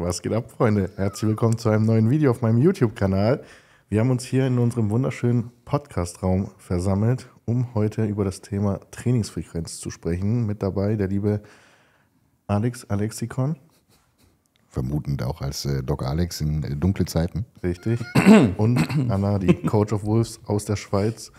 Was geht ab, Freunde? Herzlich willkommen zu einem neuen Video auf meinem YouTube-Kanal. Wir haben uns hier in unserem wunderschönen Podcast-Raum versammelt, um heute über das Thema Trainingsfrequenz zu sprechen. Mit dabei der liebe Alex Alexikon. Vermutend auch als äh, Doc Alex in äh, dunkle Zeiten. Richtig. Und Anna, die Coach of Wolves aus der Schweiz.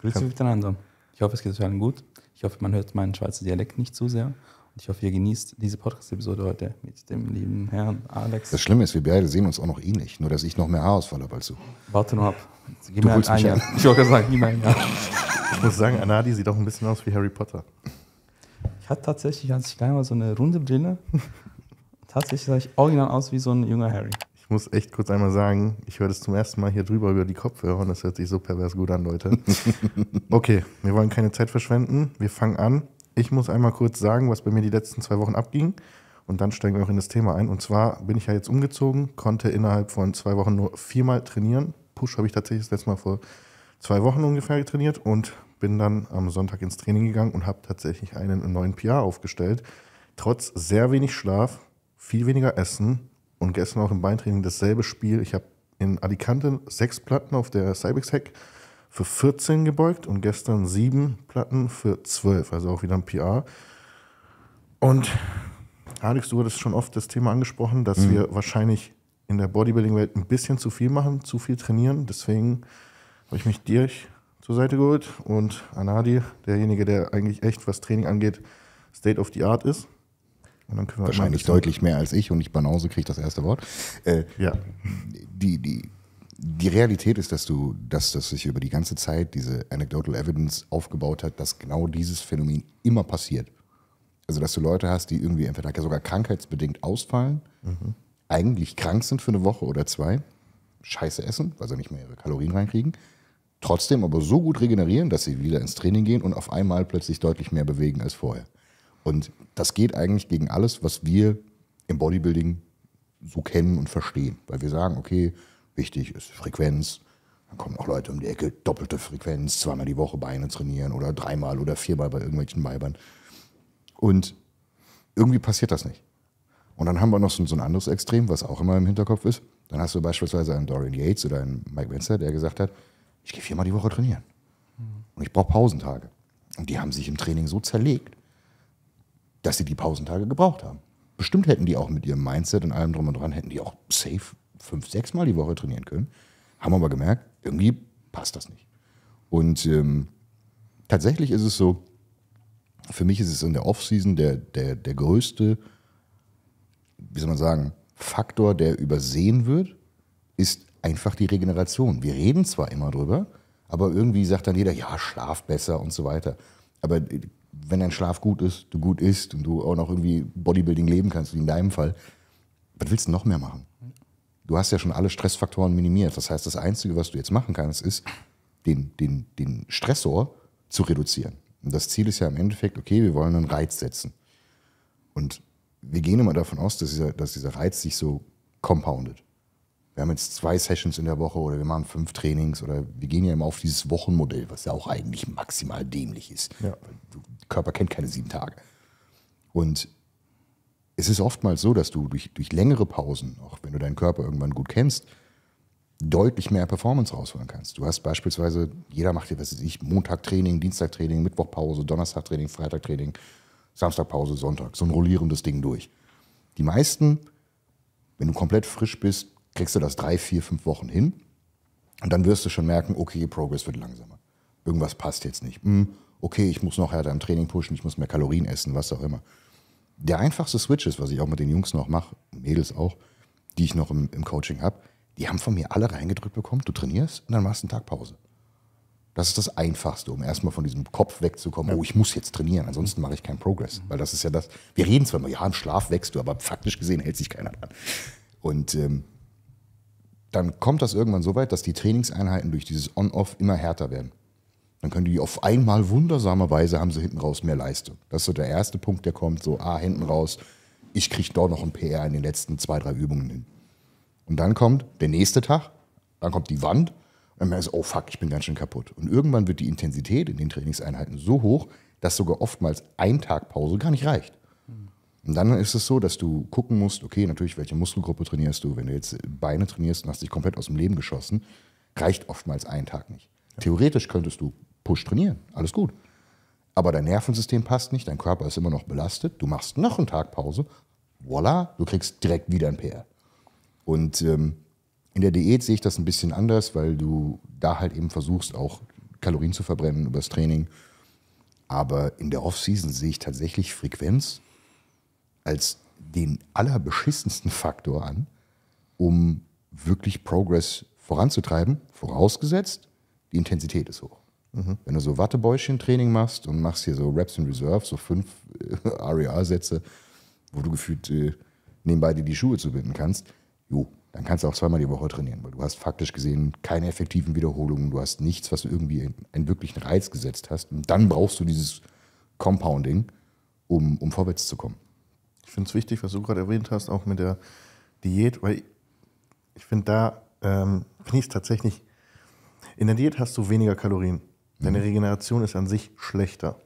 Grüß dich miteinander. Ich hoffe, es geht euch allen gut. Ich hoffe, man hört meinen Schweizer Dialekt nicht zu sehr ich hoffe, ihr genießt diese Podcast-Episode heute mit dem lieben Herrn Alex. Das Schlimme ist, wir beide sehen uns auch noch ähnlich, eh nur dass ich noch mehr Haarausfall habe als du. Warte nur ab. Gib du mir ein Jahr. Ich wollte sagen, gib mir ein Jahr. Ich muss sagen, Anadi sieht auch ein bisschen aus wie Harry Potter. Ich hatte tatsächlich, als ich klein war, so eine runde Brille. Tatsächlich sah ich original aus wie so ein junger Harry. Ich muss echt kurz einmal sagen, ich höre das zum ersten Mal hier drüber über die Kopfhörer und das hört sich so pervers gut an, Leute. okay, wir wollen keine Zeit verschwenden. Wir fangen an. Ich muss einmal kurz sagen, was bei mir die letzten zwei Wochen abging. Und dann steigen wir auch in das Thema ein. Und zwar bin ich ja jetzt umgezogen, konnte innerhalb von zwei Wochen nur viermal trainieren. Push habe ich tatsächlich das letzte Mal vor zwei Wochen ungefähr trainiert und bin dann am Sonntag ins Training gegangen und habe tatsächlich einen neuen PR aufgestellt. Trotz sehr wenig Schlaf, viel weniger Essen und gestern auch im Beintraining dasselbe Spiel. Ich habe in Alicante sechs Platten auf der Cybex Hack für 14 gebeugt und gestern sieben Platten für 12, also auch wieder ein PR. Und Alex, du hattest schon oft das Thema angesprochen, dass mhm. wir wahrscheinlich in der Bodybuilding-Welt ein bisschen zu viel machen, zu viel trainieren. Deswegen habe ich mich dir zur Seite geholt und Anadi, derjenige, der eigentlich echt, was Training angeht, State of the Art ist. Halt wahrscheinlich deutlich mehr als ich und ich Banause kriege das erste Wort. Äh, ja. Die, die die Realität ist, dass du, dass das sich über die ganze Zeit diese anecdotal evidence aufgebaut hat, dass genau dieses Phänomen immer passiert. Also dass du Leute hast, die irgendwie entweder sogar krankheitsbedingt ausfallen, mhm. eigentlich krank sind für eine Woche oder zwei, scheiße essen, weil sie nicht mehr ihre Kalorien reinkriegen, trotzdem aber so gut regenerieren, dass sie wieder ins Training gehen und auf einmal plötzlich deutlich mehr bewegen als vorher. Und das geht eigentlich gegen alles, was wir im Bodybuilding so kennen und verstehen, weil wir sagen, okay, wichtig ist Frequenz. Dann kommen auch Leute um die Ecke, doppelte Frequenz, zweimal die Woche Beine trainieren oder dreimal oder viermal bei irgendwelchen Weibern. Und irgendwie passiert das nicht. Und dann haben wir noch so, so ein anderes Extrem, was auch immer im Hinterkopf ist. Dann hast du beispielsweise einen Dorian Yates oder einen Mike Winster, der gesagt hat, ich gehe viermal die Woche trainieren. Und ich brauche Pausentage. Und die haben sich im Training so zerlegt, dass sie die Pausentage gebraucht haben. Bestimmt hätten die auch mit ihrem Mindset und allem drum und dran, hätten die auch safe fünf, sechs Mal die Woche trainieren können, haben aber gemerkt, irgendwie passt das nicht. Und ähm, tatsächlich ist es so, für mich ist es in der Offseason der, der, der größte, wie soll man sagen, Faktor, der übersehen wird, ist einfach die Regeneration. Wir reden zwar immer drüber, aber irgendwie sagt dann jeder, ja, schlaf besser und so weiter. Aber äh, wenn dein Schlaf gut ist, du gut isst und du auch noch irgendwie Bodybuilding leben kannst, wie in deinem Fall, was willst du noch mehr machen? du hast ja schon alle Stressfaktoren minimiert. Das heißt, das Einzige, was du jetzt machen kannst, ist, den, den, den Stressor zu reduzieren. Und das Ziel ist ja im Endeffekt, okay, wir wollen einen Reiz setzen. Und wir gehen immer davon aus, dass dieser, dass dieser Reiz sich so compoundet. Wir haben jetzt zwei Sessions in der Woche oder wir machen fünf Trainings oder wir gehen ja immer auf dieses Wochenmodell, was ja auch eigentlich maximal dämlich ist. Ja. Der Körper kennt keine sieben Tage. Und es ist oftmals so, dass du durch, durch längere Pausen, auch wenn du deinen Körper irgendwann gut kennst, deutlich mehr Performance rausholen kannst. Du hast beispielsweise, jeder macht dir, was weiß ich, Montag Training, Dienstag Training, Mittwoch Pause, Donnerstag Training, Freitag Training, Samstag Pause, Sonntag. So ein rollierendes Ding durch. Die meisten, wenn du komplett frisch bist, kriegst du das drei, vier, fünf Wochen hin. Und dann wirst du schon merken, okay, Progress wird langsamer. Irgendwas passt jetzt nicht. Hm, okay, ich muss noch härter im Training pushen, ich muss mehr Kalorien essen, was auch immer der einfachste Switch ist, was ich auch mit den Jungs noch mache, Mädels auch, die ich noch im, im Coaching habe, die haben von mir alle reingedrückt bekommen, du trainierst und dann machst du einen Tag Pause. Das ist das Einfachste, um erstmal von diesem Kopf wegzukommen, ja. oh, ich muss jetzt trainieren, ansonsten mache ich keinen Progress. Mhm. Weil das ist ja das, wir reden zwar immer, ja, im Schlaf wächst du, aber faktisch gesehen hält sich keiner dran. Und ähm, dann kommt das irgendwann so weit, dass die Trainingseinheiten durch dieses On-Off immer härter werden dann können die auf einmal wundersamerweise haben sie hinten raus mehr Leistung. Das ist so der erste Punkt, der kommt, so, ah, hinten raus, ich kriege doch noch ein PR in den letzten zwei, drei Übungen hin. Und dann kommt der nächste Tag, dann kommt die Wand und dann merkst du, oh fuck, ich bin ganz schön kaputt. Und irgendwann wird die Intensität in den Trainingseinheiten so hoch, dass sogar oftmals ein Tag Pause gar nicht reicht. Und dann ist es so, dass du gucken musst, okay, natürlich, welche Muskelgruppe trainierst du? Wenn du jetzt Beine trainierst und hast dich komplett aus dem Leben geschossen, reicht oftmals ein Tag nicht. Theoretisch könntest du Push trainieren, alles gut. Aber dein Nervensystem passt nicht, dein Körper ist immer noch belastet, du machst noch einen Tag Pause, voilà, du kriegst direkt wieder ein PR. Und ähm, in der Diät sehe ich das ein bisschen anders, weil du da halt eben versuchst, auch Kalorien zu verbrennen übers Training. Aber in der Offseason sehe ich tatsächlich Frequenz als den allerbeschissensten Faktor an, um wirklich Progress voranzutreiben, vorausgesetzt, die Intensität ist hoch. Mhm. Wenn du so Wattebäuschen-Training machst und machst hier so Raps in Reserve, so fünf äh, RER-Sätze, wo du gefühlt äh, nebenbei dir die Schuhe zubinden kannst, jo, dann kannst du auch zweimal die Woche trainieren, weil du hast faktisch gesehen keine effektiven Wiederholungen, du hast nichts, was du irgendwie einen wirklichen Reiz gesetzt hast. Und dann brauchst du dieses Compounding, um, um vorwärts zu kommen. Ich finde es wichtig, was du gerade erwähnt hast, auch mit der Diät, weil ich finde, da ähm, finde ich es tatsächlich. In der Diät hast du weniger Kalorien. Deine Regeneration ist an sich schlechter.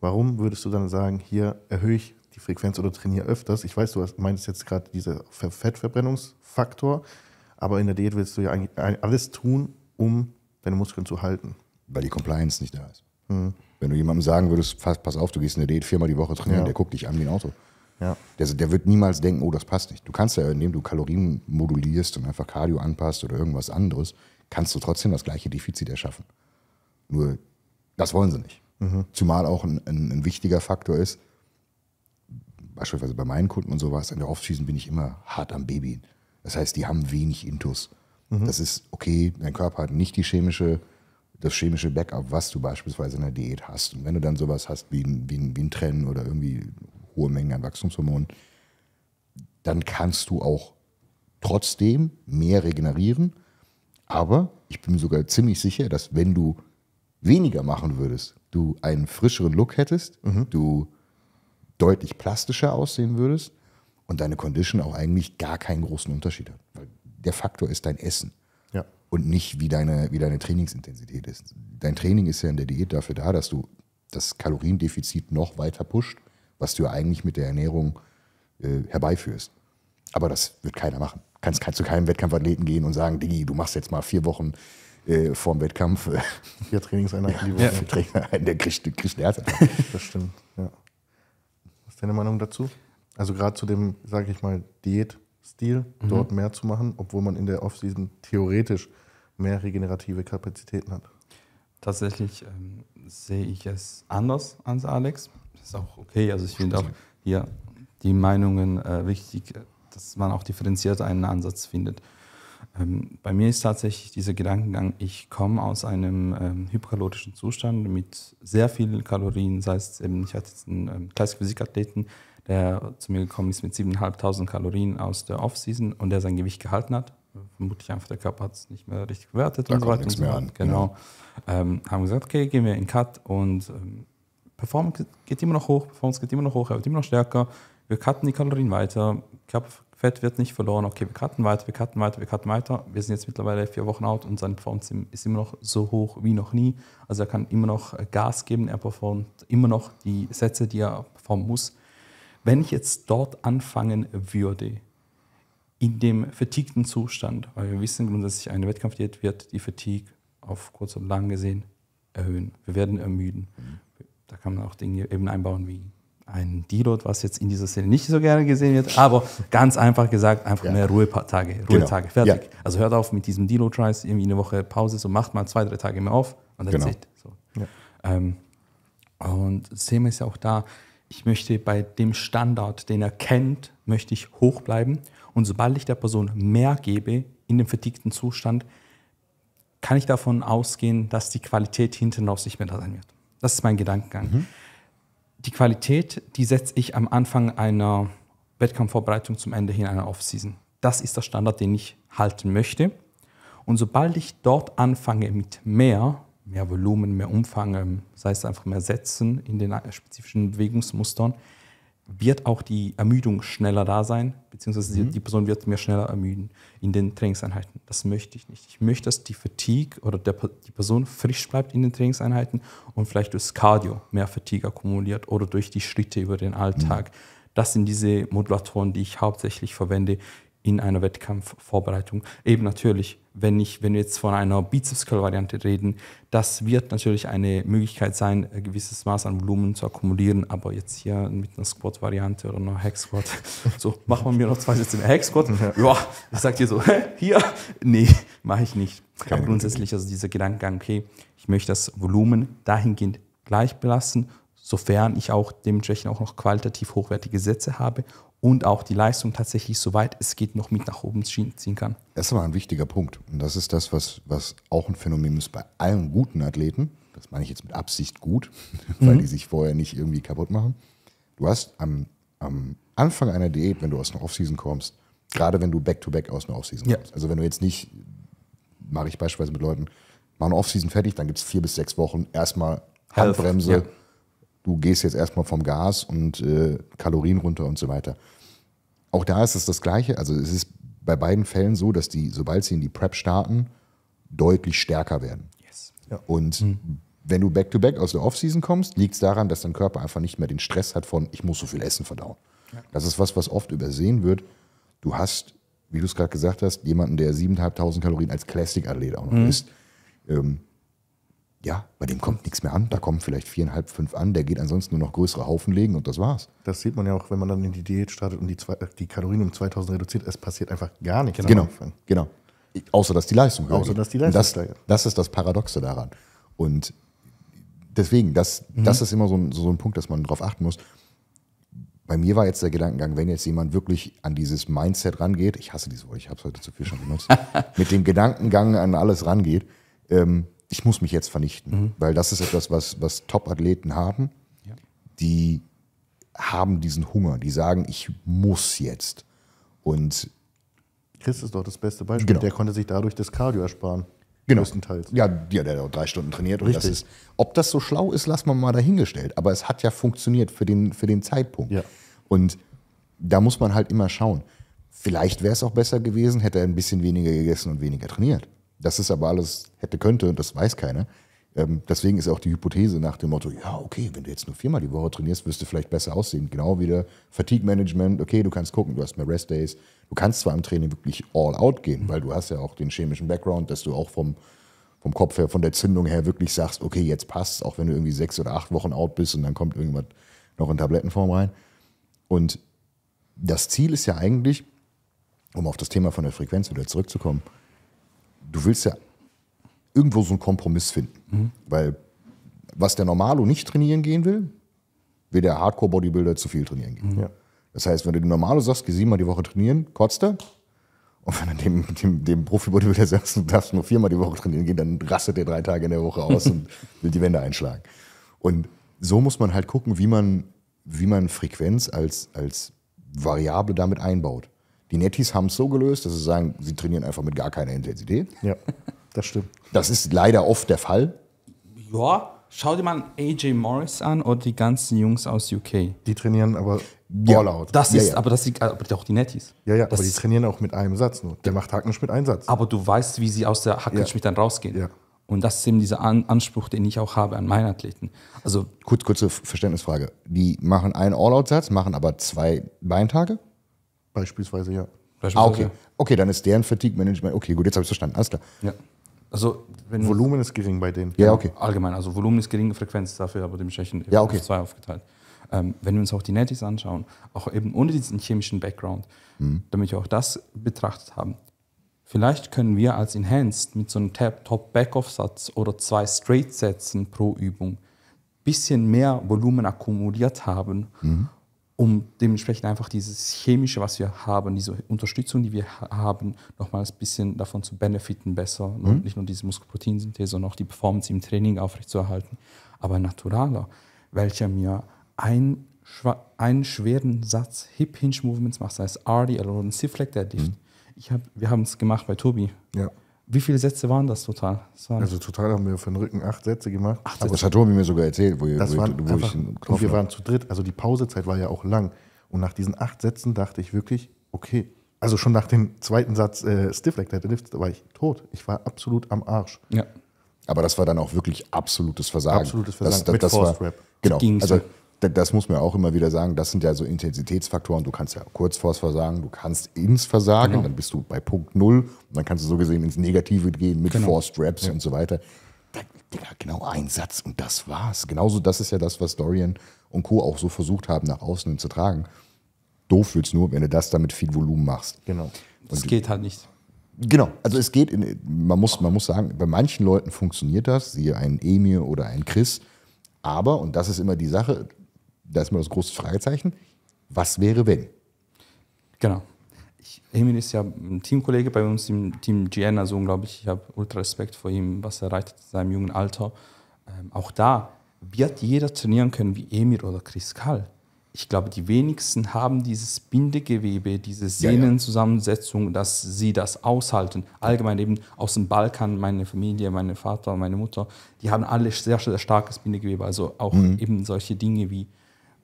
Warum würdest du dann sagen, hier erhöhe ich die Frequenz oder trainiere öfters? Ich weiß, du meinst jetzt gerade diesen Fettverbrennungsfaktor, aber in der Diät willst du ja eigentlich alles tun, um deine Muskeln zu halten. Weil die Compliance nicht da ist. Mhm. Wenn du jemandem sagen würdest, pass auf, du gehst in der Diät viermal die Woche trainieren, ja. der guckt dich an wie ein Auto. Ja. Der, der, wird niemals denken, oh, das passt nicht. Du kannst ja, indem du Kalorien modulierst und einfach Cardio anpasst oder irgendwas anderes, kannst du trotzdem das gleiche Defizit erschaffen. Nur das wollen sie nicht. Mhm. Zumal auch ein, ein, ein, wichtiger Faktor ist, beispielsweise bei meinen Kunden und sowas, in der Offseason bin ich immer hart am Baby. Das heißt, die haben wenig Intus. Mhm. Das ist okay, dein Körper hat nicht die chemische, das chemische Backup, was du beispielsweise in der Diät hast. Und wenn du dann sowas hast wie ein, wie ein, wie ein Trennen oder irgendwie hohe Mengen an Wachstumshormonen, dann kannst du auch trotzdem mehr regenerieren. Aber ich bin mir sogar ziemlich sicher, dass wenn du weniger machen würdest, du einen frischeren Look hättest, mhm. du deutlich plastischer aussehen würdest und deine Condition auch eigentlich gar keinen großen Unterschied hat. Weil der Faktor ist dein Essen ja. und nicht wie deine, wie deine Trainingsintensität ist. Dein Training ist ja in der Diät dafür da, dass du das Kaloriendefizit noch weiter pusht, was du ja eigentlich mit der Ernährung äh, herbeiführst. Aber das wird keiner machen. Kannst, kannst du keinem Wettkampfathleten gehen und sagen, Digi, du machst jetzt mal vier Wochen äh, vorm Wettkampf vier äh, Trainingseinheiten die ja. Trainer der kriegt, kriegt einen Das stimmt, ja. Was ist deine Meinung dazu? Also gerade zu dem, sage ich mal, Diätstil, mhm. dort mehr zu machen, obwohl man in der Offseason theoretisch mehr regenerative Kapazitäten hat. Tatsächlich ähm, sehe ich es anders als Alex. Das ist auch okay. Also ich finde auch hier die Meinungen äh, wichtig, dass man auch differenziert einen Ansatz findet. Ähm, bei mir ist tatsächlich dieser Gedankengang, ich komme aus einem ähm, hyperkalorischen Zustand mit sehr vielen Kalorien. Sei es eben, ich hatte jetzt einen ähm, Klassik-Physikathleten, der zu mir gekommen ist mit 7.500 Kalorien aus der Offseason und der sein Gewicht gehalten hat. Vermutlich einfach der Körper hat es nicht mehr richtig bewertet da und so weiter. Nichts mehr an. Genau. Ja. Genau. Ähm, haben gesagt, okay, gehen wir in Cut und ähm, Performance geht immer noch hoch, Performance geht immer noch hoch, er wird immer noch stärker. Wir cutten die Kalorien weiter, Körper Fett wird nicht verloren. Okay, wir cutten weiter, wir cutten weiter, wir cutten weiter. Wir sind jetzt mittlerweile vier Wochen out und sein Performance ist immer noch so hoch wie noch nie. Also er kann immer noch äh, Gas geben, er performt immer noch die Sätze, die er performen muss. Wenn ich jetzt dort anfangen würde, in dem vertiegten Zustand, weil wir wissen grundsätzlich, eine Wettkampfdiät wird die Fatigue auf kurz und lang gesehen erhöhen. Wir werden ermüden. Mhm. Da kann man auch Dinge eben einbauen wie ein Deload, was jetzt in dieser Szene nicht so gerne gesehen wird, aber ganz einfach gesagt, einfach ja. mehr Ruhetage, genau. Ruhetage, genau. fertig. Ja. Also hört auf mit diesem Deload-Tries, irgendwie eine Woche Pause, so macht mal zwei, drei Tage mehr auf und dann genau. es. So. Ja. Ähm, und das Thema ist ja auch da, ich möchte bei dem Standard, den er kennt, möchte ich hoch bleiben und sobald ich der Person mehr gebe in dem verdickten Zustand, kann ich davon ausgehen, dass die Qualität hinten raus nicht mehr da sein wird. Das ist mein Gedankengang. Mhm die Qualität, die setze ich am Anfang einer Wettkampfvorbereitung zum Ende hin einer Offseason. Das ist der Standard, den ich halten möchte. Und sobald ich dort anfange mit mehr, mehr Volumen, mehr Umfang, ähm, sei es einfach mehr Sätzen in den spezifischen Bewegungsmustern, wird auch die Ermüdung schneller da sein, beziehungsweise mhm. die, Person wird mir schneller ermüden in den Trainingseinheiten. Das möchte ich nicht. Ich möchte, dass die Fatigue oder der, die Person frisch bleibt in den Trainingseinheiten und vielleicht durchs Cardio mehr Fatigue akkumuliert oder durch die Schritte über den Alltag. Mhm. Das sind diese Modulatoren, die ich hauptsächlich verwende in einer Wettkampfvorbereitung. Eben natürlich wenn, ich, wenn wir jetzt von einer Bizeps Curl Variante reden, das wird natürlich eine Möglichkeit sein, ein gewisses Maß an Volumen zu akkumulieren, aber jetzt hier mit einer Squat Variante oder einer Hack Squat, so machen wir mir noch zwei Sätze in Hack Squat. Ja, ich sag dir so, hier, nee, mache ich nicht. Keine aber grundsätzlich also dieser Gedankengang, okay, ich möchte das Volumen dahingehend gleich belassen, sofern ich auch dementsprechend auch noch qualitativ hochwertige Sätze habe und auch die Leistung tatsächlich, soweit es geht, noch mit nach oben ziehen kann. Das ist aber ein wichtiger Punkt. Und das ist das, was, was auch ein Phänomen ist bei allen guten Athleten. Das meine ich jetzt mit Absicht gut, weil mhm. die sich vorher nicht irgendwie kaputt machen. Du hast am, am Anfang einer Diät, wenn du aus einer Offseason kommst, gerade wenn du back-to-back -back aus einer Offseason ja. kommst, also wenn du jetzt nicht, mache ich beispielsweise mit Leuten, machen Offseason fertig, dann gibt es vier bis sechs Wochen erstmal Handbremse. Ja du gehst jetzt erstmal vom Gas und äh, Kalorien runter und so weiter. Auch da ist es das Gleiche. Also es ist bei beiden Fällen so, dass die, sobald sie in die Prep starten, deutlich stärker werden. Yes. Ja. Und mhm. wenn du back-to-back aus der Offseason kommst, liegt es daran, dass dein Körper einfach nicht mehr den Stress hat von, ich muss so viel Essen verdauen. Ja. Das ist was, was oft übersehen wird. Du hast, wie du es gerade gesagt hast, jemanden, der 7.500 Kalorien als Classic-Athlet auch noch mhm. ist. Ähm, ja, bei dem kommt nichts mehr an. Da kommen vielleicht viereinhalb, fünf an. Der geht ansonsten nur noch größere Haufen legen und das war's. Das sieht man ja auch, wenn man dann in die Diät startet und die, zwei, die Kalorien um 2000 reduziert. Es passiert einfach gar nichts. Genau, genau. Außer, dass die Leistung höher Außer, dass die Leistung das, steigert. Das ist das Paradoxe daran. Und deswegen, das, mhm. das ist immer so ein, so ein Punkt, dass man darauf achten muss. Bei mir war jetzt der Gedankengang, wenn jetzt jemand wirklich an dieses Mindset rangeht, ich hasse dieses Wort, ich habe es heute zu viel schon benutzt, mit dem Gedankengang an alles rangeht, ähm, ich muss mich jetzt vernichten, mhm. weil das ist etwas, was, was Top-Athleten haben. Ja. Die haben diesen Hunger, die sagen, ich muss jetzt. Und Chris ist doch das beste Beispiel. Genau. Der konnte sich dadurch das Cardio ersparen. Genau. Größtenteils. Ja, ja, der hat auch drei Stunden trainiert. Und das ist, ob das so schlau ist, lassen wir mal dahingestellt. Aber es hat ja funktioniert für den, für den Zeitpunkt. Ja. Und da muss man halt immer schauen. Vielleicht wäre es auch besser gewesen, hätte er ein bisschen weniger gegessen und weniger trainiert. Das ist aber alles hätte, könnte, und das weiß keiner. Ähm, deswegen ist auch die Hypothese nach dem Motto, ja, okay, wenn du jetzt nur viermal die Woche trainierst, wirst du vielleicht besser aussehen. Genau wie der Fatigue-Management, okay, du kannst gucken, du hast mehr Rest-Days. Du kannst zwar im Training wirklich all out gehen, mhm. weil du hast ja auch den chemischen Background, dass du auch vom, vom Kopf her, von der Zündung her wirklich sagst, okay, jetzt passt auch wenn du irgendwie sechs oder acht Wochen out bist und dann kommt irgendwas noch in Tablettenform rein. Und das Ziel ist ja eigentlich, um auf das Thema von der Frequenz wieder zurückzukommen, du willst ja irgendwo so einen Kompromiss finden. Mhm. Weil was der Normalo nicht trainieren gehen will, will der Hardcore-Bodybuilder zu viel trainieren gehen. Mhm. Ja. Das heißt, wenn du dem Normalo sagst, geh siebenmal die Woche trainieren, kotzt er. Und wenn du dem, dem, dem Profi-Bodybuilder sagst, du darfst nur viermal die Woche trainieren gehen, dann rastet der drei Tage in der Woche aus und will die Wände einschlagen. Und so muss man halt gucken, wie man, wie man Frequenz als, als Variable damit einbaut. Die Netties haben es so gelöst, dass sie sagen, sie trainieren einfach mit gar keiner Intensität. Ja, das stimmt. Das ist leider oft der Fall. Ja, schau dir mal AJ Morris an oder die ganzen Jungs aus UK. Die trainieren aber ja, all out. Das ja, ist, ja. aber das sind aber auch die Netties. Ja, ja, das aber die trainieren auch mit einem Satz nur. Der macht Hackenschmidt mit Satz. Aber du weißt, wie sie aus der Hackenschmidt mit dann rausgehen. Ja. Und das ist eben dieser an Anspruch, den ich auch habe an meinen Athleten. Also Kurz, kurze Verständnisfrage. Die machen einen All-Out-Satz, machen aber zwei Beintage? Beispielsweise, ja. Beispielsweise. Ah, okay. Okay, dann ist deren Fatigue-Management. Okay, gut, jetzt habe ich es verstanden. Alles klar. Ja. Also, Volumen ist gering bei denen. Ja, okay. Allgemein, also Volumen ist gering, Frequenz, dafür aber dementsprechend ja, okay. auf zwei aufgeteilt. Ähm, wenn wir uns auch die Natives anschauen, auch eben ohne diesen chemischen Background, mhm. damit wir auch das betrachtet haben, Vielleicht können wir als Enhanced mit so einem Tab top back satz oder zwei Straight-Sätzen pro Übung ein bisschen mehr Volumen akkumuliert haben mhm um dementsprechend einfach dieses Chemische, was wir haben, diese Unterstützung, die wir haben, nochmals ein bisschen davon zu benefiten, besser, mhm. nicht nur diese Muskelproteinsynthese, sondern auch die Performance im Training aufrechtzuerhalten, aber naturaler, welcher mir ein einen schweren Satz Hip Hinge Movements macht, sei es RDL oder ein C-Flag Deadlift. Mhm. Ich hab, wir haben es gemacht bei Tobi. Ja. Wie viele Sätze waren das total? Das waren also total haben wir für den Rücken acht Sätze gemacht. Acht Sätze. das hat Tobi mir sogar erzählt, wo, das wo, waren ich, wo einfach, ich Und wir waren zu dritt, also die Pausezeit war ja auch lang. Und nach diesen acht Sätzen dachte ich wirklich, okay, also schon nach dem zweiten Satz äh, Stiff Leg Deadlift war ich tot. Ich war absolut am Arsch. Ja. Aber das war dann auch wirklich absolutes Versagen. Absolutes Versagen das, das, mit das Force war, Rap. Genau. Also das muss man auch immer wieder sagen, das sind ja so Intensitätsfaktoren. Du kannst ja kurz vors Versagen, du kannst ins Versagen, genau. dann bist du bei Punkt Null und dann kannst du so gesehen ins Negative gehen mit genau. Forced Raps ja. und so weiter. Da, Digga, genau ein Satz und das war's. Genauso, das ist ja das, was Dorian und Co. auch so versucht haben, nach außen zu tragen. Doof wird's nur, wenn du das damit viel Volumen machst. Genau. Das und geht halt nicht. Genau, also es geht, in, man, muss, man muss sagen, bei manchen Leuten funktioniert das, siehe einen Emir oder einen Chris, aber, und das ist immer die Sache, da ist mir das große Fragezeichen, was wäre wenn? Genau. Emil ist ja ein Teamkollege bei uns im Team GN, also unglaublich, ich habe ultra Respekt vor ihm, was er erreicht hat in seinem jungen Alter. Ähm, auch da wird jeder trainieren können wie Emil oder Chris Kall. Ich glaube, die wenigsten haben dieses Bindegewebe, diese Sehnenzusammensetzung, ja, ja. dass sie das aushalten. Allgemein eben aus dem Balkan, meine Familie, mein Vater, meine Mutter, die haben alle sehr, sehr starkes Bindegewebe. Also auch mhm. eben solche Dinge wie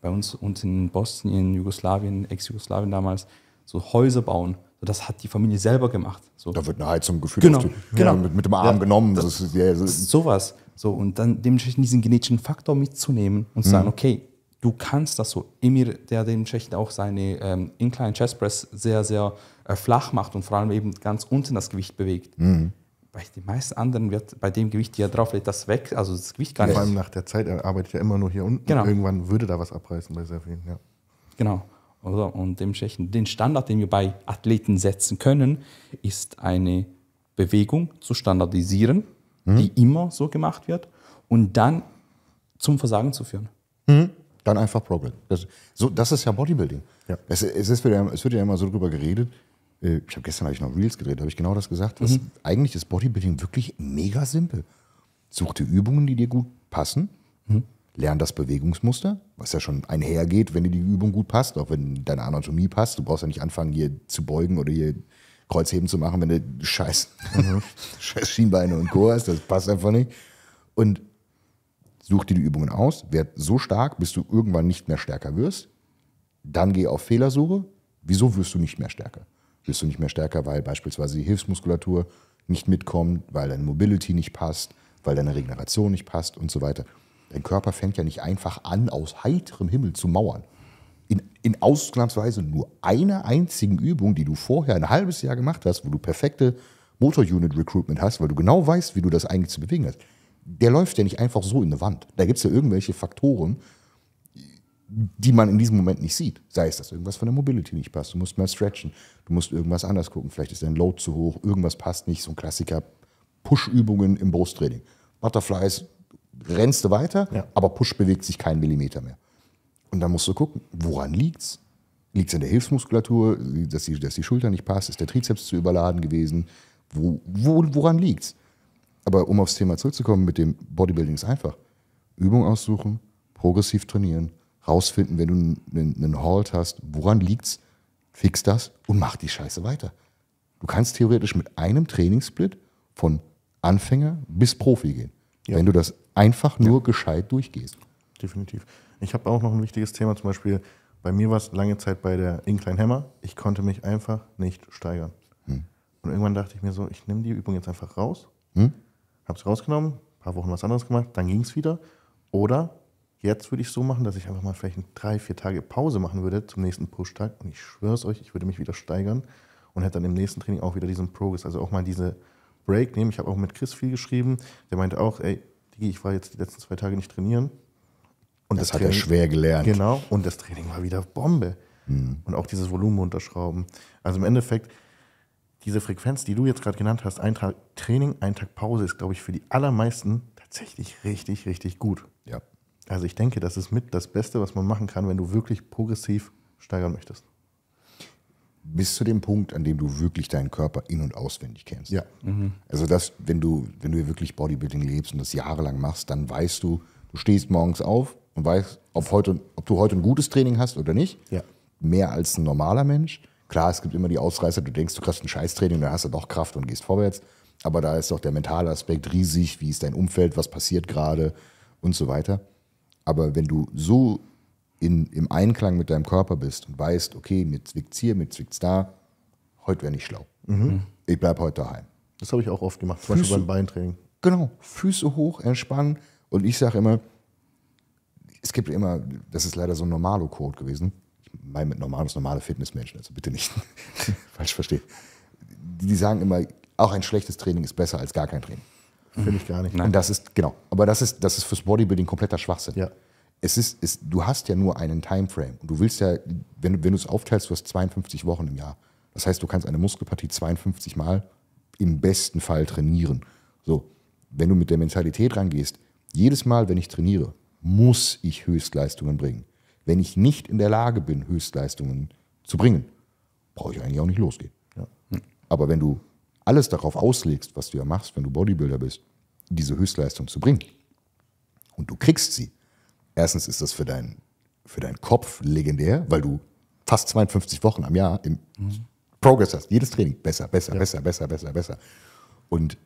bei uns unten in Bosnien, in Jugoslawien, Ex-Jugoslawien damals, so Häuser bauen. das hat die Familie selber gemacht. So. Da wird eine Heizung gefühlt genau, genau. mit, mit, dem Arm ja, genommen. Das, das, ist, ja, das, ist sowas. So, und dann dementsprechend diesen genetischen Faktor mitzunehmen und zu mhm. sagen, okay, du kannst das so. Emir, der dementsprechend auch seine ähm, Incline Chest Press sehr, sehr äh, flach macht und vor allem eben ganz unten das Gewicht bewegt. Mhm bei den meisten anderen wird bei dem Gewicht, die er drauf lädt, das weg. Also das Gewicht gar nicht. Vor allem nach der Zeit, er arbeitet ja immer nur hier unten. Genau. Irgendwann würde da was abreißen bei sehr vielen, ja. Genau. Und dementsprechend den Standard, den wir bei Athleten setzen können, ist eine Bewegung zu standardisieren, mhm. die immer so gemacht wird und dann zum Versagen zu führen. Mhm. Dann einfach Progress. Das, so, das ist ja Bodybuilding. Ja. Es, es, ist es wird ja immer so drüber geredet, äh, ich habe gestern hab ich noch Reels gedreht, habe ich genau das gesagt. Mhm. eigentlich ist Bodybuilding wirklich mega simpel. Such dir Übungen, die dir gut passen. Mhm. Lern das Bewegungsmuster, was ja schon einhergeht, wenn dir die Übung gut passt, auch wenn deine Anatomie passt. Du brauchst ja nicht anfangen, hier zu beugen oder hier Kreuzheben zu machen, wenn du scheiß, mhm. scheiß Schienbeine und Co. hast. Das passt einfach nicht. Und such dir die Übungen aus, werd so stark, bis du irgendwann nicht mehr stärker wirst. Dann geh auf Fehlersuche. Wieso wirst du nicht mehr stärker? wirst du nicht mehr stärker, weil beispielsweise die Hilfsmuskulatur nicht mitkommt, weil deine Mobility nicht passt, weil deine Regeneration nicht passt und so weiter. Dein Körper fängt ja nicht einfach an, aus heiterem Himmel zu mauern. In, in ausnahmsweise nur einer einzigen Übung, die du vorher ein halbes Jahr gemacht hast, wo du perfekte Motor-Unit-Recruitment hast, weil du genau weißt, wie du das eigentlich zu bewegen hast, der läuft ja nicht einfach so in eine Wand. Da gibt es ja irgendwelche Faktoren, die man in diesem Moment nicht sieht. Sei es, dass irgendwas von der Mobility nicht passt, du musst mal stretchen, du musst irgendwas anders gucken, vielleicht ist dein Load zu hoch, irgendwas passt nicht, so ein Klassiker, Push-Übungen im Brusttraining. Butterflies rennst du weiter, ja. aber Push bewegt sich keinen Millimeter mehr. Und dann musst du gucken, woran liegt's? Liegt es an der Hilfsmuskulatur, dass die, dass die Schulter nicht passt? Ist der Trizeps zu überladen gewesen? Wo, wo, woran liegt's? Aber um aufs Thema zurückzukommen mit dem Bodybuilding ist einfach. Übung aussuchen, progressiv trainieren, rausfinden, wenn du einen, Halt hast, woran liegt's, fix das und mach die Scheiße weiter. Du kannst theoretisch mit einem Trainingssplit von Anfänger bis Profi gehen, ja. wenn du das einfach nur ja. gescheit durchgehst. Definitiv. Ich habe auch noch ein wichtiges Thema, zum Beispiel bei mir war es lange Zeit bei der Incline Hammer. Ich konnte mich einfach nicht steigern. Hm. Und irgendwann dachte ich mir so, ich nehme die Übung jetzt einfach raus, hm? habe es rausgenommen, ein paar Wochen was anderes gemacht, dann ging es wieder. Oder Jetzt würde ich so machen, dass ich einfach mal vielleicht drei, vier Tage Pause machen würde zum nächsten Push-Tag. Und ich schwöre es euch, ich würde mich wieder steigern und hätte dann im nächsten Training auch wieder diesen Progress, also auch mal diese Break nehmen. Ich habe auch mit Chris viel geschrieben. Der meinte auch, ey, Digi, ich war jetzt die letzten zwei Tage nicht trainieren. Und das, das hat Training, er schwer gelernt. Genau, und das Training war wieder Bombe. Mhm. Und auch dieses Volumen runterschrauben. Also im Endeffekt, diese Frequenz, die du jetzt gerade genannt hast, ein Tag Training, ein Tag Pause, ist, glaube ich, für die allermeisten tatsächlich richtig, richtig gut. Ja. Also ich denke, das ist mit das Beste, was man machen kann, wenn du wirklich progressiv steigern möchtest. Bis zu dem Punkt, an dem du wirklich deinen Körper in- und auswendig kennst. Ja. Mhm. Also das, wenn du, wenn du wirklich Bodybuilding lebst und das jahrelang machst, dann weißt du, du stehst morgens auf und weißt, ob, heute, ob du heute ein gutes Training hast oder nicht. Ja. Mehr als ein normaler Mensch. Klar, es gibt immer die Ausreißer, du denkst, du kriegst ein Scheißtraining, dann hast du doch Kraft und gehst vorwärts. Aber da ist doch der mentale Aspekt riesig, wie ist dein Umfeld, was passiert gerade und so weiter. Aber wenn du so in, im Einklang mit deinem Körper bist und weißt, okay, mir zwickt's hier, mir zwickt's da, heute wäre nicht schlau. Mhm. mhm. Ich bleibe heute daheim. Das habe ich auch oft gemacht, zum Füße, Beispiel beim Beintraining. Genau, Füße hoch, entspannen. Und ich sage immer, es gibt immer, das ist leider so ein Normalo-Code gewesen. Ich meine mit normales, normale Fitnessmenschen, also bitte nicht falsch verstehen. Die, die sagen immer, auch ein schlechtes Training ist besser als gar kein Training. Finde ich gar nicht. Nein. Und das ist, genau. Aber das ist, das ist fürs Bodybuilding kompletter Schwachsinn. Ja. Es ist, es, du hast ja nur einen Timeframe. Und du willst ja, wenn, wenn du es aufteilst, du hast 52 Wochen im Jahr. Das heißt, du kannst eine Muskelpartie 52 Mal im besten Fall trainieren. So, wenn du mit der Mentalität rangehst, jedes Mal, wenn ich trainiere, muss ich Höchstleistungen bringen. Wenn ich nicht in der Lage bin, Höchstleistungen zu bringen, brauche ich eigentlich auch nicht losgehen. Ja. Aber wenn du alles darauf auslegst, was du ja machst, wenn du Bodybuilder bist, diese Höchstleistung zu bringen und du kriegst sie, erstens ist das für, dein, für deinen Kopf legendär, weil du fast 52 Wochen am Jahr im mhm. Progress hast. Jedes Training besser, besser, ja. besser, besser, besser, besser. Und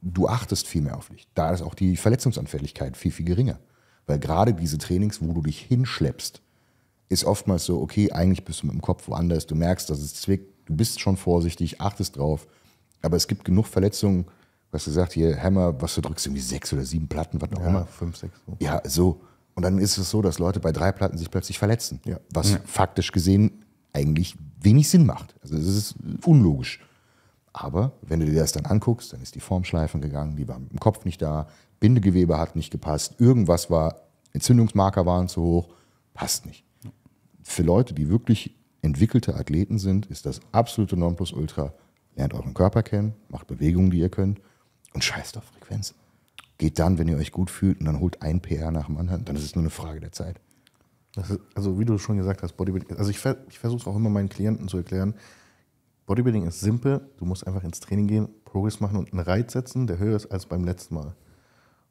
du achtest viel mehr auf dich. Da ist auch die Verletzungsanfälligkeit viel, viel geringer. Weil gerade diese Trainings, wo du dich hinschleppst, ist oftmals so, okay, eigentlich bist du mit dem Kopf woanders, du merkst, dass es zwickt, du bist schon vorsichtig, achtest drauf, aber es gibt genug Verletzungen, was du sagst, hier Hammer, was du drückst, irgendwie sechs oder sieben Platten, was auch ja, immer. Fünf, sechs. So. Ja, so. Und dann ist es so, dass Leute bei drei Platten sich plötzlich verletzen. Ja. Was ja. faktisch gesehen eigentlich wenig Sinn macht. Also es ist unlogisch. Aber wenn du dir das dann anguckst, dann ist die Formschleifen gegangen, die waren dem Kopf nicht da, Bindegewebe hat nicht gepasst, irgendwas war, Entzündungsmarker waren zu hoch, passt nicht. Für Leute, die wirklich entwickelte Athleten sind, ist das absolute Nonplusultra lernt euren Körper kennen, macht Bewegungen, die ihr könnt und scheißt auf Frequenz. Geht dann, wenn ihr euch gut fühlt und dann holt ein PR nach dem anderen, dann ist es nur eine Frage der Zeit. Ist, also wie du schon gesagt hast, Bodybuilding, also ich, ich versuche es auch immer meinen Klienten zu erklären, Bodybuilding ist simpel, du musst einfach ins Training gehen, Progress machen und einen Reiz setzen, der höher ist als beim letzten Mal.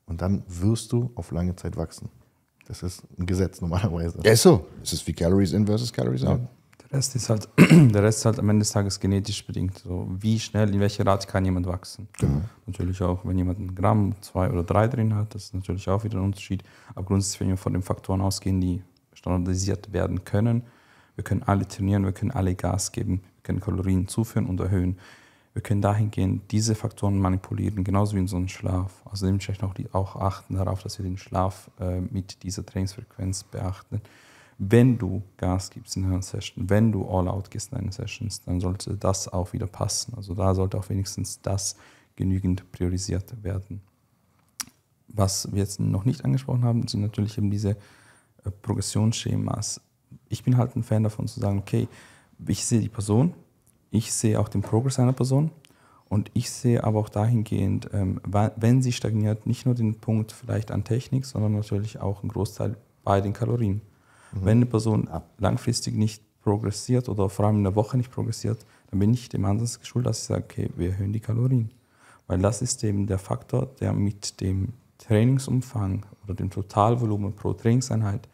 Und dann wirst du auf lange Zeit wachsen. Das ist ein Gesetz normalerweise. Ja, ist so. Es ist wie Calories in versus Calories out. Ja. Der Rest ist halt, der Rest ist halt am Ende des Tages genetisch bedingt. So, wie schnell, in welche Rate kann jemand wachsen? Genau. Natürlich auch, wenn jemand ein Gramm, zwei oder drei drin hat, das ist natürlich auch wieder ein Unterschied. Aber grundsätzlich, wenn wir von den Faktoren ausgehen, die standardisiert werden können, wir können alle trainieren, wir können alle Gas geben, wir können Kalorien zuführen und erhöhen. Wir können dahingehend diese Faktoren manipulieren, genauso wie in so einem Schlaf. Also dementsprechend auch, die, auch achten darauf, dass wir den Schlaf äh, mit dieser Trainingsfrequenz beachten wenn du Gas gibst in einer Session, wenn du all out gehst in deinen Sessions, dann sollte das auch wieder passen. Also da sollte auch wenigstens das genügend priorisiert werden. Was wir jetzt noch nicht angesprochen haben, sind natürlich eben diese äh, Progressionsschemas. Ich bin halt ein Fan davon zu sagen, okay, ich sehe die Person, ich sehe auch den Progress einer Person und ich sehe aber auch dahingehend, ähm, wenn sie stagniert, nicht nur den Punkt vielleicht an Technik, sondern natürlich auch einen Großteil bei den Kalorien. Mhm. Wenn eine Person langfristig nicht progressiert oder vor allem in der Woche nicht progressiert, dann bin ich dem Ansatz geschuldet, dass ich sage, okay, wir erhöhen die Kalorien. Weil das ist eben der Faktor, der mit dem Trainingsumfang oder dem Totalvolumen pro Trainingseinheit,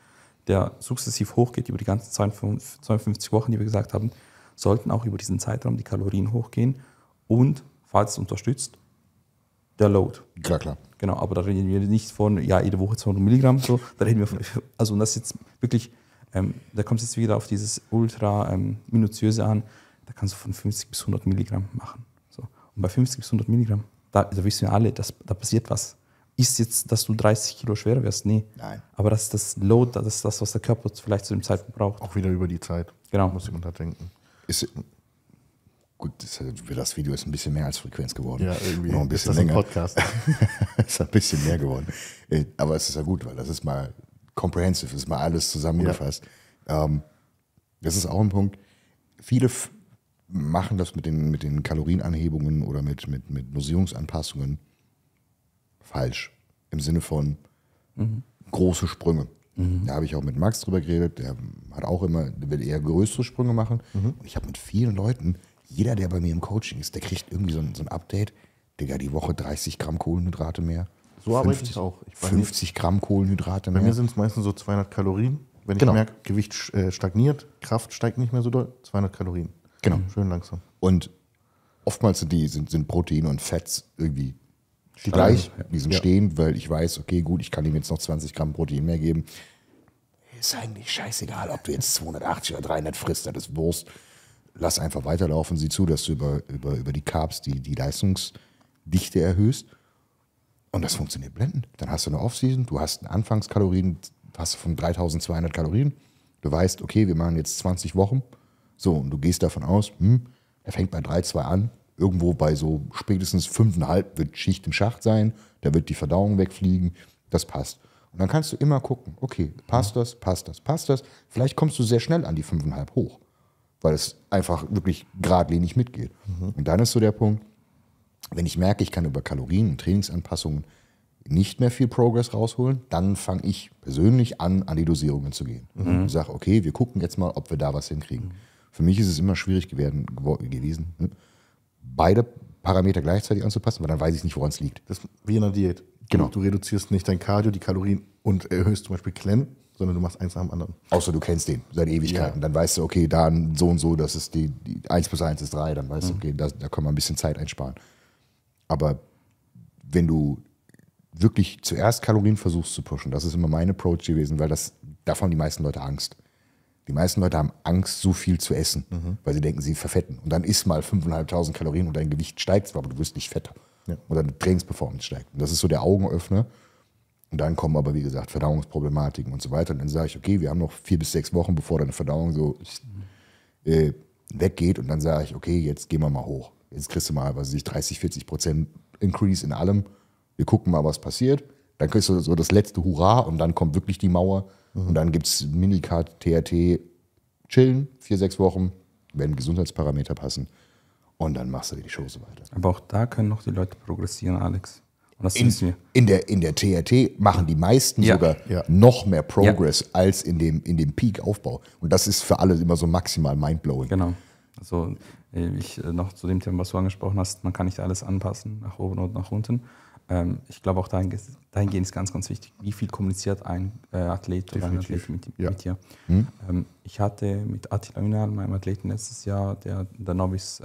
der sukzessiv hochgeht über die ganzen 52 Wochen, die wir gesagt haben, sollten auch über diesen Zeitraum die Kalorien hochgehen und, falls es unterstützt, der Load. Klar, klar. Genau, aber da reden wir nicht von, ja, jede Woche 200 Milligramm, so, da reden wir von, also das jetzt wirklich, ähm, da kommt es jetzt wieder auf dieses ultra ähm, minutiöse an, da kannst du von 50 bis 100 Milligramm machen. So. Und bei 50 bis 100 Milligramm, da, da wissen wir alle, dass, da passiert was. Ist jetzt, dass du 30 Kilo schwerer wirst? Nee. Nein. Aber das ist das Load, das ist das, was der Körper vielleicht zu dem Zeitpunkt braucht. Auch wieder über die Zeit. Genau. Muss ich unterdenken. Ist, gut, das Video ist ein bisschen mehr als Frequenz geworden. Ja, irgendwie noch ein bisschen ist das länger. ein Podcast. ist ein bisschen mehr geworden. Äh, aber es ist ja gut, weil das ist mal comprehensive, ist mal alles zusammengefasst. Ja. Ähm, das ist auch ein Punkt. Viele machen das mit den, mit den Kalorienanhebungen oder mit, mit, mit Dosierungsanpassungen falsch. Im Sinne von mhm. große Sprünge. Mhm. Da habe ich auch mit Max drüber geredet. Der hat auch immer, der will eher größere Sprünge machen. Mhm. Und ich habe mit vielen Leuten, jeder, der bei mir im Coaching ist, der kriegt irgendwie so ein, so ein Update. Digga, die Woche 30 Gramm Kohlenhydrate mehr. So 50, arbeite ich auch. Ich 50 Gramm Kohlenhydrate mehr. Bei mir sind es meistens so 200 Kalorien. Wenn genau. ich merke, Gewicht äh, stagniert, Kraft steigt nicht mehr so doll, 200 Kalorien. Genau. Schön langsam. Und oftmals sind, die, sind, sind Proteine und Fetts irgendwie Stein. gleich. Die sind ja. stehend, weil ich weiß, okay, gut, ich kann ihm jetzt noch 20 Gramm Protein mehr geben. Ist eigentlich scheißegal, ob du jetzt 280 oder 300 frisst, das ist Wurst lass einfach weiterlaufen, sieh zu, dass du über, über, über die Carbs die, die Leistungsdichte erhöhst. Und das funktioniert blendend. Dann hast du eine Offseason, du hast Anfangskalorien, hast von 3200 Kalorien. Du weißt, okay, wir machen jetzt 20 Wochen. So, und du gehst davon aus, hm, er fängt bei 3,2 an. Irgendwo bei so spätestens 5,5 wird Schicht im Schacht sein. Da wird die Verdauung wegfliegen. Das passt. Und dann kannst du immer gucken, okay, passt das, passt das, passt das. Vielleicht kommst du sehr schnell an die 5,5 hoch weil es einfach wirklich geradlinig mitgeht. Mhm. Und dann ist so der Punkt, wenn ich merke, ich kann über Kalorien und Trainingsanpassungen nicht mehr viel Progress rausholen, dann fange ich persönlich an, an die Dosierungen zu gehen. Mhm. Ich sage, okay, wir gucken jetzt mal, ob wir da was hinkriegen. Mhm. Für mich ist es immer schwierig geworden, gewesen, ne? beide Parameter gleichzeitig anzupassen, weil dann weiß ich nicht, woran es liegt. Das wie in einer Diät. Genau. Du reduzierst nicht dein Cardio, die Kalorien und erhöhst zum Beispiel Klemm, sondern du machst eins nach dem anderen. Außer du kennst den seit Ewigkeiten. Ja. Dann weißt du, okay, da so und so, das ist die, die 1 plus 1 ist 3, dann weißt mhm. du, okay, da, da kann man ein bisschen Zeit einsparen. Aber wenn du wirklich zuerst Kalorien versuchst zu pushen, das ist immer mein Approach gewesen, weil das, davon die meisten Leute Angst. Die meisten Leute haben Angst, so viel zu essen, mhm. weil sie denken, sie verfetten. Und dann isst mal 5.500 Kalorien und dein Gewicht steigt zwar, aber du wirst nicht fetter. Ja. Und deine Trainingsperformance steigt. Und das ist so der Augenöffner. Und dann kommen aber, wie gesagt, Verdauungsproblematiken und so weiter. Und dann sage ich, okay, wir haben noch vier bis sechs Wochen, bevor deine Verdauung so äh, weggeht. Und dann sage ich, okay, jetzt gehen wir mal hoch. Jetzt kriegst du mal, was weiß ich, 30, 40 Prozent Increase in allem. Wir gucken mal, was passiert. Dann kriegst du so das letzte Hurra und dann kommt wirklich die Mauer. Mhm. Und dann gibt es Minicard, TRT, chillen, vier, sechs Wochen, wenn Gesundheitsparameter passen. Und dann machst du die Show so weiter. Aber auch da können noch die Leute progressieren, Alex in, in, der, in der TRT machen die meisten ja. sogar ja. noch mehr Progress ja. als in dem, in dem Peak-Aufbau. Und das ist für alle immer so maximal mindblowing. Genau. Also äh, ich äh, noch zu dem Thema, was du angesprochen hast, man kann nicht alles anpassen, nach oben und nach unten. Ähm, ich glaube auch dahingehend, dahingehend ist ganz, ganz wichtig, wie viel kommuniziert ein äh, Athlet oder ein Athlet mit, mit dir. Hm? Ähm, ich hatte mit Attila Ünal, meinem Athleten letztes Jahr, der, der Novice,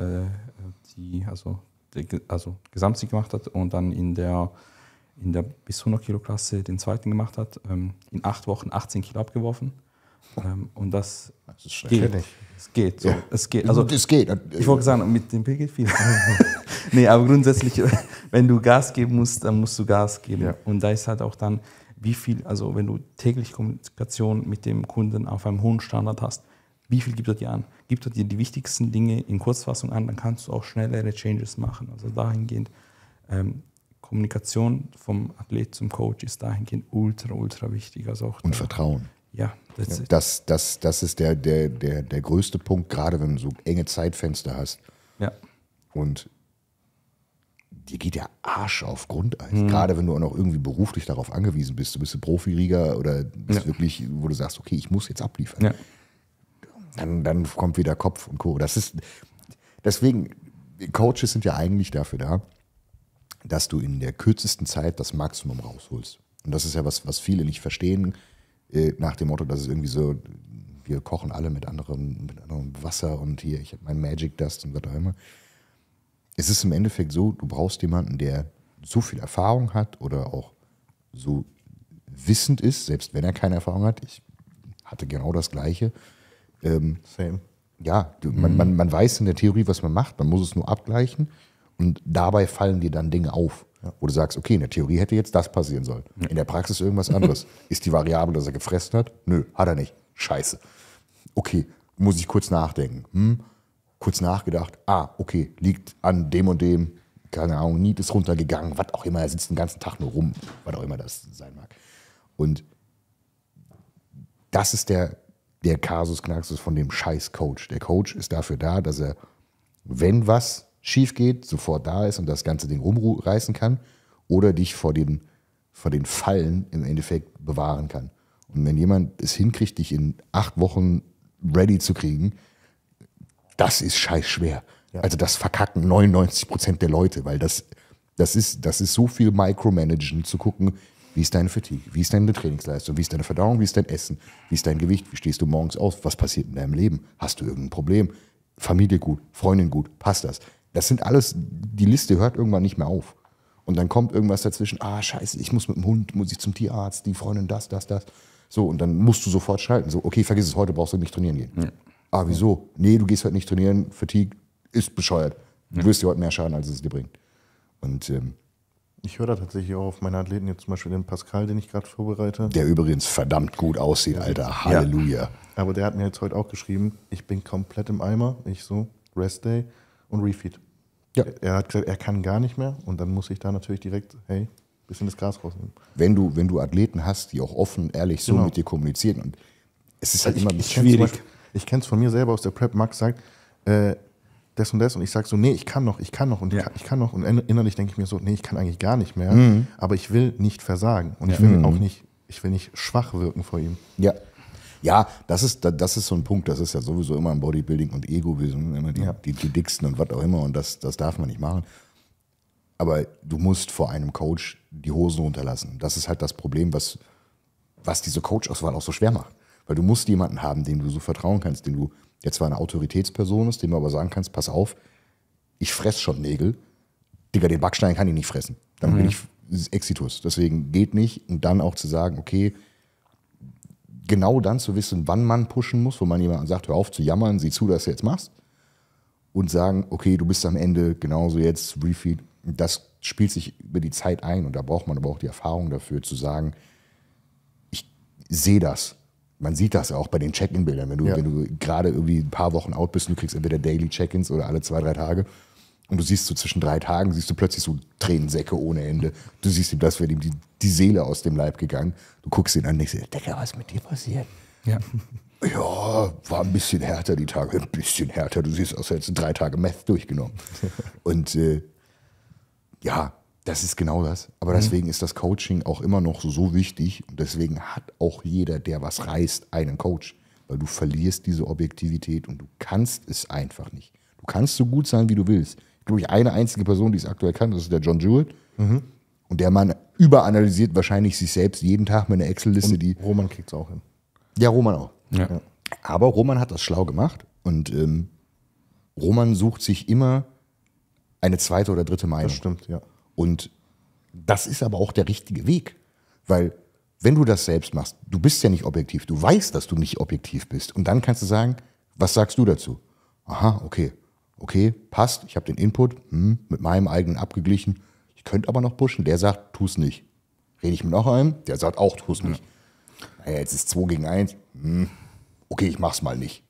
die, also also Gesamtsieg gemacht hat und dann in der, in der bis 100 Kilo Klasse den zweiten gemacht hat, ähm, in acht Wochen 18 Kilo abgeworfen. Ähm, und das, das ist geht. Schwierig. Es geht. So. Ja. Es geht. Also, es geht. Ich wollte sagen, mit dem P viel. nee, aber grundsätzlich, wenn du Gas geben musst, dann musst du Gas geben. Ja. Und da ist halt auch dann, wie viel, also wenn du täglich Kommunikation mit dem Kunden auf einem hohen Standard hast, wie viel gibt er dir an? Gibt er dir die wichtigsten Dinge in Kurzfassung an, dann kannst du auch schnellere Changes machen. Also dahingehend, ähm, Kommunikation vom Athlet zum Coach ist dahingehend ultra, ultra wichtig. Also auch Und da, Vertrauen. Ja, das, das, das, das ist der, der, der, der größte Punkt, gerade wenn du so enge Zeitfenster hast. Ja. Und dir geht der Arsch auf Grundeis. Mhm. Gerade wenn du auch noch irgendwie beruflich darauf angewiesen bist. Du bist ein Profiriger oder bist ja. wirklich, wo du sagst, okay, ich muss jetzt abliefern. Ja dann, dann kommt wieder Kopf und Co. Das ist, deswegen, Coaches sind ja eigentlich dafür da, dass du in der kürzesten Zeit das Maximum rausholst. Und das ist ja was, was viele nicht verstehen, äh, nach dem Motto, dass es irgendwie so, wir kochen alle mit anderem, mit anderem Wasser und hier, ich habe mein Magic Dust und was auch immer. Es ist im Endeffekt so, du brauchst jemanden, der so viel Erfahrung hat oder auch so wissend ist, selbst wenn er keine Erfahrung hat. Ich hatte genau das Gleiche. Ähm, Same. Ja, du, man, mhm. man, man weiß in der Theorie, was man macht, man muss es nur abgleichen und dabei fallen dir dann Dinge auf, ja. wo du sagst, okay, in der Theorie hätte jetzt das passieren sollen, ja. in der Praxis irgendwas anderes. Ist die Variable, dass er gefressen hat? Nö, hat er nicht. Scheiße. Okay, muss ich kurz nachdenken. Hm? Kurz nachgedacht, ah, okay, liegt an dem und dem, keine Ahnung, Niet ist runtergegangen, was auch immer, er sitzt den ganzen Tag nur rum, was auch immer das sein mag. Und das ist der der Kasus Knaxus von dem scheiß Coach. Der Coach ist dafür da, dass er, wenn was schief geht, sofort da ist und das ganze Ding rumreißen kann oder dich vor den, vor den Fallen im Endeffekt bewahren kann. Und wenn jemand es hinkriegt, dich in acht Wochen ready zu kriegen, das ist scheiß schwer. Ja. Also das verkacken 99 Prozent der Leute, weil das, das, ist, das ist so viel Micromanagen zu gucken, wie ist deine Fatigue? Wie ist deine Trainingsleistung? Wie ist deine Verdauung? Wie ist dein Essen? Wie ist dein Gewicht? Wie stehst du morgens auf? Was passiert in deinem Leben? Hast du irgendein Problem? Familie gut, Freundin gut, passt das? Das sind alles, die Liste hört irgendwann nicht mehr auf. Und dann kommt irgendwas dazwischen, ah, scheiße, ich muss mit dem Hund, muss ich zum Tierarzt, die Freundin das, das, das. So, und dann musst du sofort schalten. So, okay, vergiss es, heute brauchst du nicht trainieren gehen. Ja. Ah, wieso? Nee, du gehst heute nicht trainieren, Fatigue ist bescheuert. Du wirst dir heute mehr schaden, als es dir bringt. Und ähm, ich höre da tatsächlich auch auf meine Athleten, jetzt zum Beispiel den Pascal, den ich gerade vorbereite. Der übrigens verdammt gut aussieht, Alter. Halleluja. Ja. Aber der hat mir jetzt heute auch geschrieben, ich bin komplett im Eimer. Ich so, Rest Day und Refeed. Ja. Er hat gesagt, er kann gar nicht mehr und dann muss ich da natürlich direkt, hey, ein bisschen das Gras rausnehmen. Wenn du, wenn du Athleten hast, die auch offen, ehrlich so genau. mit dir kommunizieren und es ist halt ich, immer ich, schwierig. ich kenne es von mir selber aus der Prep. Max sagt, äh, das und das und ich sage so, nee, ich kann noch, ich kann noch und ja. ich, kann, ich, kann, noch und innerlich denke ich mir so, nee, ich kann eigentlich gar nicht mehr, mhm. aber ich will nicht versagen und ja. ich will mhm. auch nicht, ich will nicht schwach wirken vor ihm. Ja. Ja, das ist, das ist so ein Punkt, das ist ja sowieso immer im Bodybuilding und Ego, wir sind immer die, ja. die, die Dicksten und was auch immer und das, das darf man nicht machen. Aber du musst vor einem Coach die Hosen runterlassen. Das ist halt das Problem, was, was diese Coach-Auswahl auch so schwer macht. Weil du musst jemanden haben, dem du so vertrauen kannst, den du, der zwar eine Autoritätsperson ist, dem du aber sagen kannst, pass auf, ich fress schon Nägel. Digga, den Backstein kann ich nicht fressen. Dann mhm. bin ich Exitus. Deswegen geht nicht. Und dann auch zu sagen, okay, genau dann zu wissen, wann man pushen muss, wo man jemandem sagt, hör auf zu jammern, sieh zu, dass du jetzt machst. Und sagen, okay, du bist am Ende genauso jetzt, Refeed. Das spielt sich über die Zeit ein und da braucht man aber auch die Erfahrung dafür, zu sagen, ich sehe das man sieht das ja auch bei den Check-in-Bildern. Wenn du, ja. du gerade irgendwie ein paar Wochen out bist und du kriegst entweder Daily Check-ins oder alle zwei, drei Tage. Und du siehst so zwischen drei Tagen, siehst du plötzlich so Tränensäcke ohne Ende. Du siehst ihm, das wird ihm die, die Seele aus dem Leib gegangen. Du guckst ihn an und denkst, Digga, was ist mit dir passiert? Ja. ja, war ein bisschen härter die Tage. Ein bisschen härter. Du siehst aus, als hättest drei Tage Meth durchgenommen. und äh, ja, das ist genau das. Aber mhm. deswegen mhm. ist das Coaching auch immer noch so wichtig. Und deswegen hat auch jeder, der was reißt, einen Coach. Weil du verlierst diese Objektivität und du kannst es einfach nicht. Du kannst so gut sein, wie du willst. Ich glaube, ich eine einzige Person, die es aktuell kann, das ist der John Jewett. Mhm. Und der Mann überanalysiert wahrscheinlich sich selbst jeden Tag mit einer Excel-Liste, die. Roman kriegt es auch hin. Ja, Roman auch. Ja. Ja. Aber Roman hat das schlau gemacht und ähm, Roman sucht sich immer eine zweite oder dritte Meinung. Das stimmt, ja. Und das ist aber auch der richtige Weg, weil wenn du das selbst machst, du bist ja nicht objektiv, du weißt, dass du nicht objektiv bist. Und dann kannst du sagen, was sagst du dazu? Aha, okay, okay, passt, ich habe den Input hm, mit meinem eigenen abgeglichen. Ich könnte aber noch pushen, der sagt, tu's nicht. Rede ich mit noch einem, der sagt auch, tu's nicht. Ja. Naja, jetzt ist 2 gegen 1, hm, okay, ich mach's mal nicht.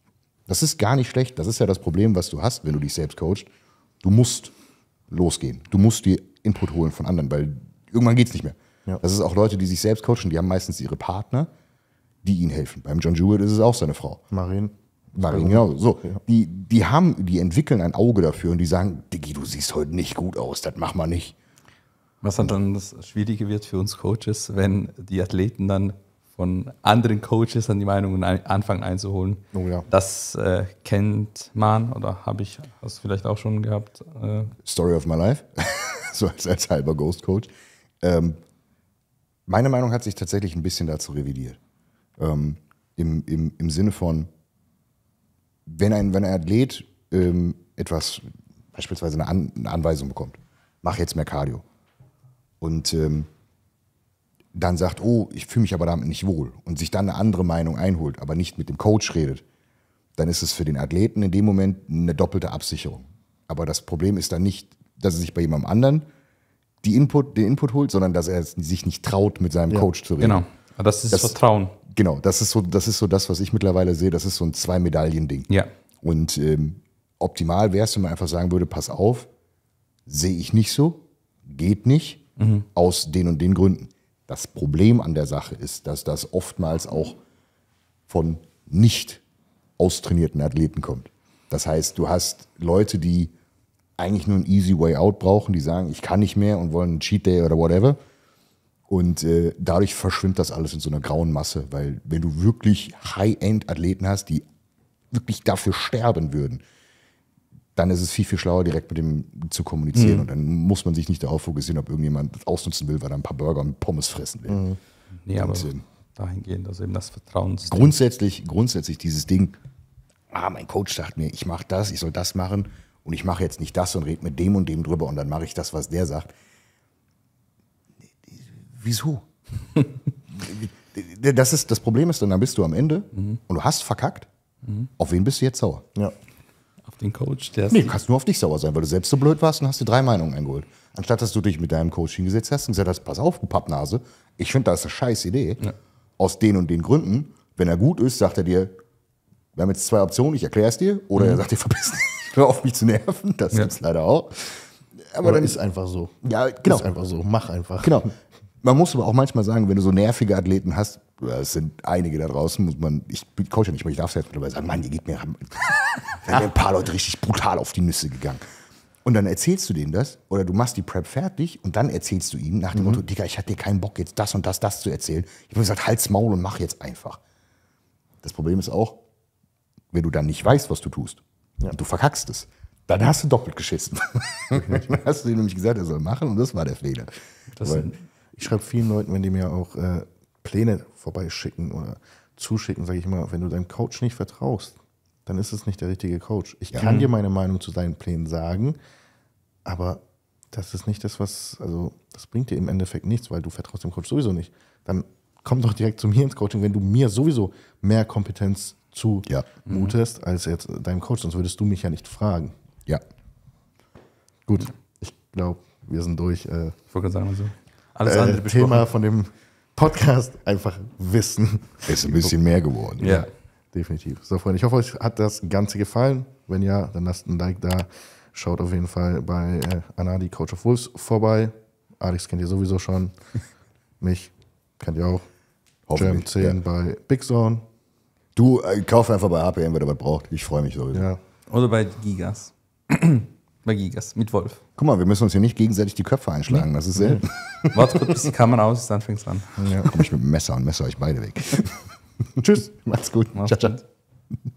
Das ist gar nicht schlecht, das ist ja das Problem, was du hast, wenn du dich selbst coachst. Du musst losgehen, du musst dir Input holen von anderen, weil irgendwann geht es nicht mehr. Ja. Das ist auch Leute, die sich selbst coachen, die haben meistens ihre Partner, die ihnen helfen. Beim John Jewett ist es auch seine Frau. Marin. Marin, genau. So. Ja. Die, die haben, die entwickeln ein Auge dafür und die sagen, Diggi, du siehst heute nicht gut aus, das mach mal nicht. Was dann, das Schwierige wird für uns Coaches, wenn die Athleten dann von anderen Coaches dann die Meinungen anfangen einzuholen. Oh, ja. Das äh, kennt man oder habe ich, hast du vielleicht auch schon gehabt. Äh Story of my life. so als, als halber Ghost Coach. Ähm, meine Meinung hat sich tatsächlich ein bisschen dazu revidiert. Ähm, im, im, Im Sinne von, wenn ein, wenn ein Athlet ähm, etwas, beispielsweise eine, An eine, Anweisung bekommt, mach jetzt mehr Cardio. Und ähm, dann sagt, oh, ich fühle mich aber damit nicht wohl und sich dann eine andere Meinung einholt, aber nicht mit dem Coach redet, dann ist es für den Athleten in dem Moment eine doppelte Absicherung. Aber das Problem ist dann nicht dass er sich bei jemandem anderen die Input, den Input holt, sondern dass er sich nicht traut, mit seinem ja. Coach zu reden. Genau. Das ist das, Vertrauen. Genau, das ist so, das ist so das, was ich mittlerweile sehe. Das ist so ein Zwei-Medaillen-Ding. Ja. Und ähm, optimal wäre es, wenn man einfach sagen würde: pass auf, sehe ich nicht so, geht nicht, mhm. aus den und den Gründen. Das Problem an der Sache ist, dass das oftmals auch von nicht austrainierten Athleten kommt. Das heißt, du hast Leute, die eigentlich nur einen easy way out brauchen, die sagen, ich kann nicht mehr und wollen einen Cheat Day oder whatever. Und äh, dadurch verschwimmt das alles in so einer grauen Masse, weil wenn du wirklich High-End-Athleten hast, die wirklich dafür sterben würden, dann ist es viel, viel schlauer, direkt mit dem zu kommunizieren. Mhm. Und dann muss man sich nicht darauf fokussieren, ob irgendjemand ausnutzen will, weil er ein paar Burger und Pommes fressen will. Mhm. Nee, aber Sinn. dahingehend, dass eben das Vertrauen. Grundsätzlich, grundsätzlich dieses Ding, ah, mein Coach sagt mir, ich mache das, ich soll das machen und ich mache jetzt nicht das und rede mit dem und dem drüber und dann mache ich das, was der sagt. Wieso? das, ist, das Problem ist dann, dann bist du am Ende mhm. und du hast verkackt. Mhm. Auf wen bist du jetzt sauer? Ja. Auf den Coach, der Nee, du kannst nur auf dich sauer sein, weil du selbst so blöd warst und hast dir drei Meinungen eingeholt. Anstatt dass du dich mit deinem Coach hingesetzt hast und gesagt hast, pass auf, du Pappnase, ich finde, das ist eine scheiß Idee. Ja. Aus den und den Gründen. Wenn er gut ist, sagt er dir, wir haben jetzt zwei Optionen, ich erkläre es dir. Oder mhm. er sagt dir, verpiss dich. Hör auf mich zu nerven, das ja. gibt's leider auch. Aber, aber dann ist einfach so. Ja, genau. Ist einfach so, mach einfach. Genau. Man muss aber auch manchmal sagen, wenn du so nervige Athleten hast, es sind einige da draußen, muss man, ich coach ja nicht mehr, ich darf es jetzt mittlerweile sagen, Mann, ihr geht mir, da ein paar Leute richtig brutal auf die Nüsse gegangen. Und dann erzählst du denen das oder du machst die Prep fertig und dann erzählst du ihnen nach dem mhm. Motto, Digga, ich hatte dir keinen Bock, jetzt das und das, das zu erzählen. Ich habe gesagt, halt's Maul und mach jetzt einfach. Das Problem ist auch, wenn du dann nicht weißt, was du tust, ja. Du verkackst es. Dann hast du doppelt geschissen. dann hast du ihm nämlich gesagt, er soll machen und das war der Fehler. ich schreibe vielen Leuten, wenn die mir auch äh, Pläne vorbeischicken oder zuschicken, sage ich immer, wenn du deinem Coach nicht vertraust, dann ist es nicht der richtige Coach. Ich ja. kann dir mhm. meine Meinung zu deinen Plänen sagen, aber das ist nicht das, was, also das bringt dir im Endeffekt nichts, weil du vertraust dem Coach sowieso nicht. Dann komm doch direkt zu mir ins Coaching, wenn du mir sowieso mehr Kompetenz zumutest, ja. als jetzt deinem Coach, sonst würdest du mich ja nicht fragen. Ja. Gut, ich glaube, wir sind durch. Äh, ich wollte gerade sagen, also alles äh, andere äh, Thema von dem Podcast einfach Wissen. Ist ein bisschen mehr geworden. Ja. ja. Definitiv. So, Freunde, ich hoffe, euch hat das Ganze gefallen. Wenn ja, dann lasst ein Like da. Schaut auf jeden Fall bei äh, Anadi, Coach of Wolves, vorbei. Alex kennt ihr sowieso schon. Mich kennt ihr auch. Jam 10 ja. bei Big Zone. Du, äh, kauf einfach bei HPM, wenn du was braucht. Ich freue mich sowieso. Ja. Oder bei Gigas. bei Gigas, mit Wolf. Guck mal, wir müssen uns hier nicht gegenseitig die Köpfe einschlagen, das ist selten. Mhm. Warte kurz, bis die Kamera aus ist, dann fängt's an. Ja. Komm ich mit dem Messer und messe euch beide weg. Tschüss. Macht's gut. Macht's ciao, ciao. Gut.